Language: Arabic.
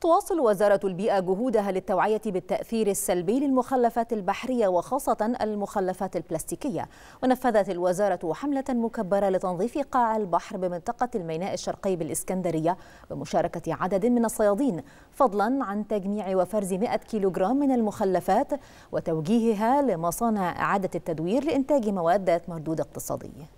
تواصل وزارة البيئة جهودها للتوعية بالتأثير السلبي للمخلفات البحرية وخاصة المخلفات البلاستيكية ونفذت الوزارة حملة مكبرة لتنظيف قاع البحر بمنطقة الميناء الشرقي بالإسكندرية بمشاركة عدد من الصيادين فضلا عن تجميع وفرز 100 كيلوغرام من المخلفات وتوجيهها لمصانع إعادة التدوير لإنتاج مواد ذات مردود اقتصادي